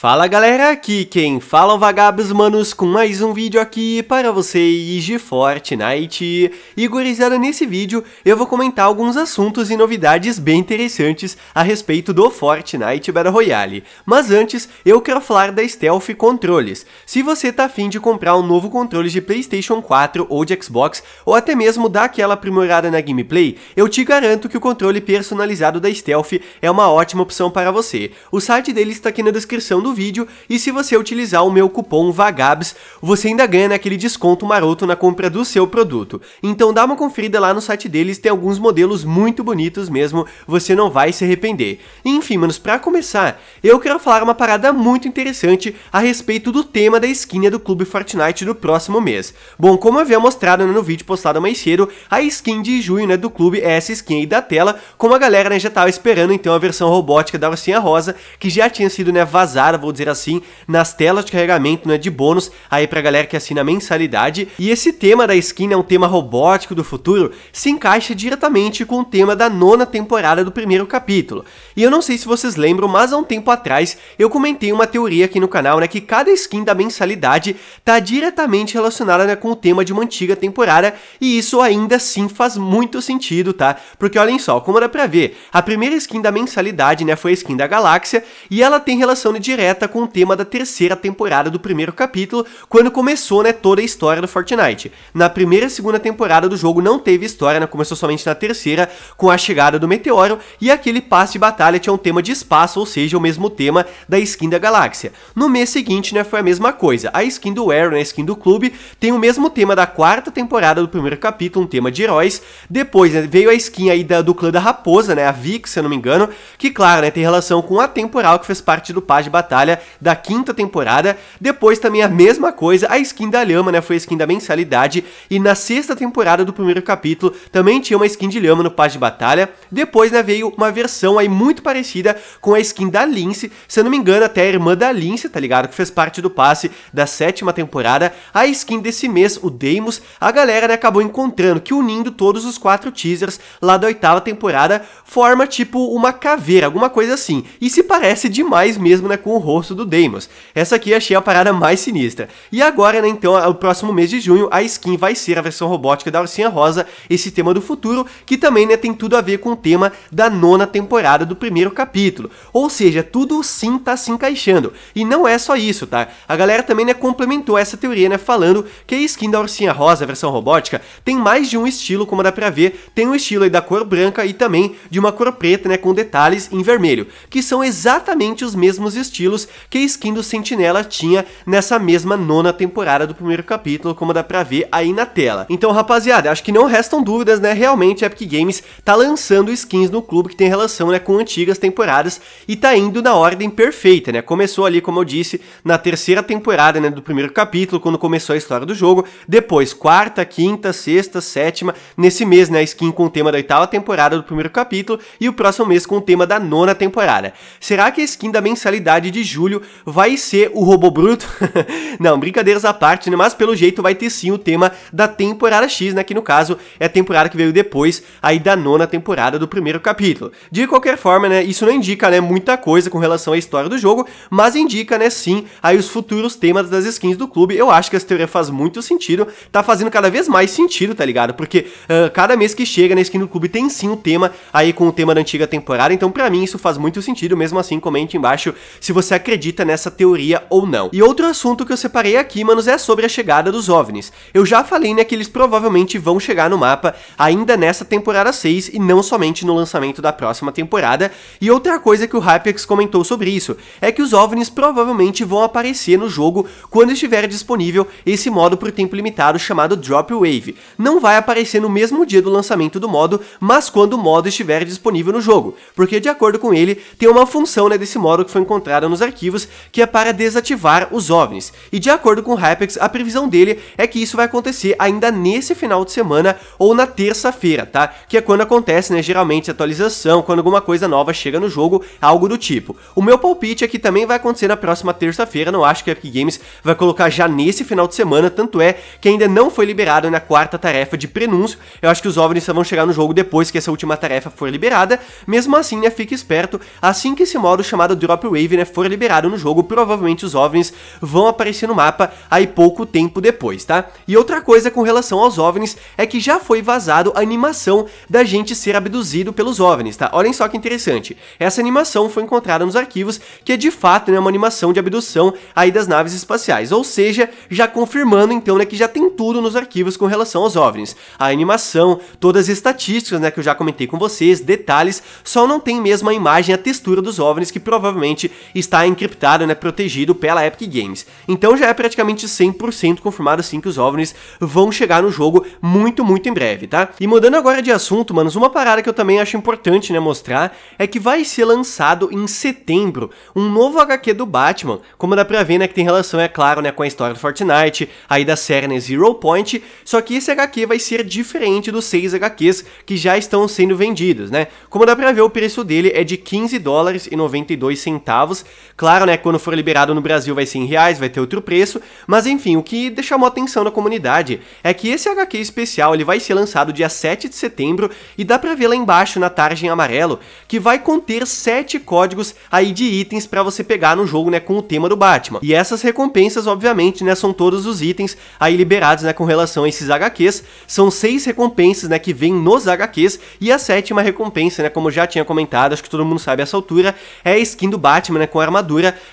Fala galera, aqui quem fala é o Vagabos Manos com mais um vídeo aqui para vocês de Fortnite. E gurizada, nesse vídeo eu vou comentar alguns assuntos e novidades bem interessantes a respeito do Fortnite Battle Royale. Mas antes, eu quero falar da Stealth Controles. Se você tá afim de comprar um novo controle de Playstation 4 ou de Xbox, ou até mesmo dar aquela aprimorada na gameplay, eu te garanto que o controle personalizado da Stealth é uma ótima opção para você. O site dele está aqui na descrição do do vídeo e se você utilizar o meu cupom VAGABS, você ainda ganha aquele desconto maroto na compra do seu produto. Então dá uma conferida lá no site deles, tem alguns modelos muito bonitos mesmo, você não vai se arrepender. Enfim, manos, pra começar, eu quero falar uma parada muito interessante a respeito do tema da skin do Clube Fortnite do próximo mês. Bom, como eu havia mostrado no vídeo postado mais cedo, a skin de junho né, do clube é essa skin aí da tela, como a galera né, já estava esperando então a versão robótica da Ursinha Rosa, que já tinha sido né, vazada vou dizer assim, nas telas de carregamento, né, de bônus aí pra galera que assina a mensalidade. E esse tema da skin é um tema robótico do futuro, se encaixa diretamente com o tema da nona temporada do primeiro capítulo. E eu não sei se vocês lembram, mas há um tempo atrás eu comentei uma teoria aqui no canal, né, que cada skin da mensalidade tá diretamente relacionada né, com o tema de uma antiga temporada, e isso ainda assim faz muito sentido, tá? Porque olhem só, como dá pra ver, a primeira skin da mensalidade, né, foi a skin da galáxia, e ela tem relação direta direta com o tema da terceira temporada do primeiro capítulo, quando começou né, toda a história do Fortnite. Na primeira e segunda temporada do jogo não teve história, né, começou somente na terceira, com a chegada do meteoro, e aquele passe de batalha tinha um tema de espaço, ou seja, o mesmo tema da skin da galáxia. No mês seguinte né, foi a mesma coisa, a skin do Aaron, a skin do clube, tem o mesmo tema da quarta temporada do primeiro capítulo, um tema de heróis. Depois né, veio a skin aí da, do clã da raposa, né, a Vic, se eu não me engano, que claro, né, tem relação com a temporal que fez parte do passe de Batalha batalha da quinta temporada. Depois também a mesma coisa, a skin da lhama, né? Foi a skin da mensalidade. E na sexta temporada do primeiro capítulo também tinha uma skin de lhama no Paz de Batalha. Depois, né, veio uma versão aí muito parecida com a skin da Lince. Se eu não me engano, até a irmã da Lince, tá ligado? Que fez parte do passe da sétima temporada. A skin desse mês, o Deimos, a galera né, acabou encontrando que unindo todos os quatro teasers lá da oitava temporada forma tipo uma caveira, alguma coisa assim. E se parece demais mesmo, né, com o rosto do Deimos. Essa aqui achei a parada mais sinistra. E agora, né, então, o próximo mês de junho, a skin vai ser a versão robótica da Ursinha Rosa, esse tema do futuro, que também, né, tem tudo a ver com o tema da nona temporada do primeiro capítulo. Ou seja, tudo sim tá se encaixando. E não é só isso, tá? A galera também, né, complementou essa teoria, né, falando que a skin da Ursinha Rosa, a versão robótica, tem mais de um estilo, como dá pra ver, tem um estilo aí da cor branca e também de uma cor preta, né, com detalhes em vermelho, que são exatamente os mesmos estilos estilos que a skin do Sentinela tinha nessa mesma nona temporada do primeiro capítulo, como dá pra ver aí na tela. Então, rapaziada, acho que não restam dúvidas, né? Realmente a Epic Games tá lançando skins no clube que tem relação né, com antigas temporadas e tá indo na ordem perfeita, né? Começou ali, como eu disse, na terceira temporada né, do primeiro capítulo, quando começou a história do jogo, depois quarta, quinta, sexta, sétima, nesse mês, né, a skin com o tema da oitava temporada do primeiro capítulo e o próximo mês com o tema da nona temporada. Será que a skin da mensalidade de de julho vai ser o Robô Bruto. Não, brincadeiras à parte, né? Mas pelo jeito vai ter sim o tema da temporada X, né? Que no caso é a temporada que veio depois aí da nona temporada do primeiro capítulo. De qualquer forma, né? Isso não indica, né? Muita coisa com relação à história do jogo, mas indica, né? Sim, aí os futuros temas das skins do clube. Eu acho que essa teoria faz muito sentido, tá fazendo cada vez mais sentido, tá ligado? Porque uh, cada mês que chega na né, skin do clube tem sim o um tema aí com o tema da antiga temporada, então para mim isso faz muito sentido. Mesmo assim, comente embaixo se você você acredita nessa teoria ou não. E outro assunto que eu separei aqui, manos, é sobre a chegada dos OVNIs. Eu já falei, né, que eles provavelmente vão chegar no mapa ainda nessa temporada 6 e não somente no lançamento da próxima temporada. E outra coisa que o Hypex comentou sobre isso é que os OVNIs provavelmente vão aparecer no jogo quando estiver disponível esse modo por tempo limitado chamado Drop Wave. Não vai aparecer no mesmo dia do lançamento do modo, mas quando o modo estiver disponível no jogo, porque de acordo com ele, tem uma função né, desse modo que foi encontrada nos alguns arquivos que é para desativar os OVNIs. E de acordo com o Hypex, a previsão dele é que isso vai acontecer ainda nesse final de semana ou na terça-feira, tá? Que é quando acontece, né, geralmente atualização, quando alguma coisa nova chega no jogo, algo do tipo. O meu palpite é que também vai acontecer na próxima terça-feira, não acho que a Epic Games vai colocar já nesse final de semana, tanto é que ainda não foi liberado na quarta tarefa de prenúncio, eu acho que os OVNIs vão chegar no jogo depois que essa última tarefa for liberada, mesmo assim, né, fique esperto, assim que esse modo chamado Drop Wave, né, for for liberado no jogo, provavelmente os OVNIs vão aparecer no mapa aí pouco tempo depois, tá? E outra coisa com relação aos OVNIs é que já foi vazado a animação da gente ser abduzido pelos OVNIs, tá? Olhem só que interessante, essa animação foi encontrada nos arquivos, que é de fato né, uma animação de abdução aí das naves espaciais, ou seja, já confirmando então né, que já tem tudo nos arquivos com relação aos OVNIs, a animação, todas as estatísticas né, que eu já comentei com vocês, detalhes, só não tem mesmo a imagem, a textura dos OVNIs que provavelmente está está encriptado, né, protegido pela Epic Games. Então já é praticamente 100% confirmado assim que os OVNIs vão chegar no jogo muito, muito em breve, tá? E mudando agora de assunto, manos, uma parada que eu também acho importante, né, mostrar é que vai ser lançado em setembro um novo HQ do Batman, como dá pra ver, né, que tem relação, é claro, né, com a história do Fortnite, aí da série, né, Zero Point, só que esse HQ vai ser diferente dos seis HQs que já estão sendo vendidos, né? Como dá pra ver, o preço dele é de 15 dólares e 92 centavos, Claro, né, quando for liberado no Brasil vai ser em reais, vai ter outro preço, mas enfim, o que chamou atenção da comunidade é que esse HQ especial ele vai ser lançado dia 7 de setembro e dá pra ver lá embaixo na tarja em amarelo que vai conter 7 códigos aí de itens para você pegar no jogo, né, com o tema do Batman. E essas recompensas, obviamente, né, são todos os itens aí liberados, né, com relação a esses HQs. São 6 recompensas, né, que vêm nos HQs e a sétima recompensa, né, como já tinha comentado, acho que todo mundo sabe a essa altura, é a skin do Batman, né, com armadura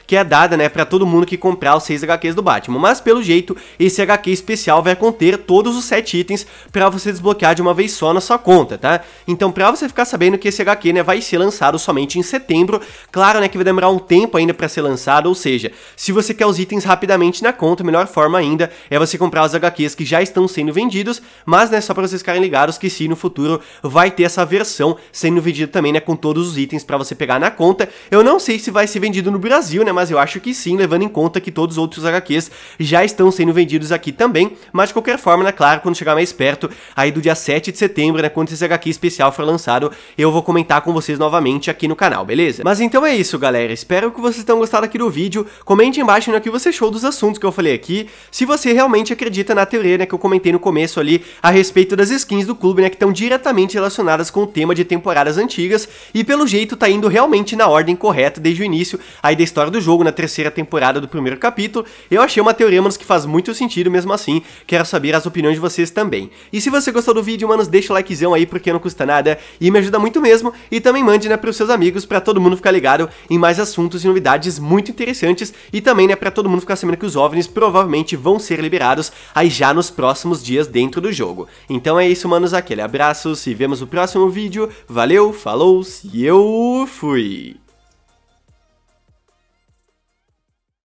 que é dada, né, para todo mundo que comprar os 6 HQs do Batman. Mas pelo jeito, esse HQ especial vai conter todos os 7 itens para você desbloquear de uma vez só na sua conta, tá? Então, para você ficar sabendo que esse HQ, né, vai ser lançado somente em setembro, claro, né, que vai demorar um tempo ainda para ser lançado, ou seja, se você quer os itens rapidamente na conta, a melhor forma ainda é você comprar os HQs que já estão sendo vendidos, mas, né, só para vocês ficarem ligados que sim, no futuro vai ter essa versão sendo vendida também, né, com todos os itens para você pegar na conta. Eu não sei se vai ser vendido no Brasil, né? Mas eu acho que sim, levando em conta que todos os outros HQs já estão sendo vendidos aqui também. Mas de qualquer forma, né? Claro, quando chegar mais perto, aí do dia 7 de setembro, né? Quando esse HQ especial for lançado, eu vou comentar com vocês novamente aqui no canal, beleza? Mas então é isso, galera. Espero que vocês tenham gostado aqui do vídeo. Comente embaixo né, que você achou dos assuntos que eu falei aqui. Se você realmente acredita na teoria, né? Que eu comentei no começo ali a respeito das skins do clube, né? Que estão diretamente relacionadas com o tema de temporadas antigas. E pelo jeito tá indo realmente na ordem correta desde o início. Aí da história do jogo na terceira temporada do primeiro capítulo, eu achei uma teoria, manos, que faz muito sentido mesmo assim, quero saber as opiniões de vocês também. E se você gostou do vídeo, manos, deixa o likezão aí porque não custa nada e me ajuda muito mesmo, e também mande, né, pros seus amigos para todo mundo ficar ligado em mais assuntos e novidades muito interessantes e também, né, para todo mundo ficar sabendo que os OVNIs provavelmente vão ser liberados aí já nos próximos dias dentro do jogo. Então é isso, manos, aquele abraço, se vemos no próximo vídeo, valeu, falou, e eu fui!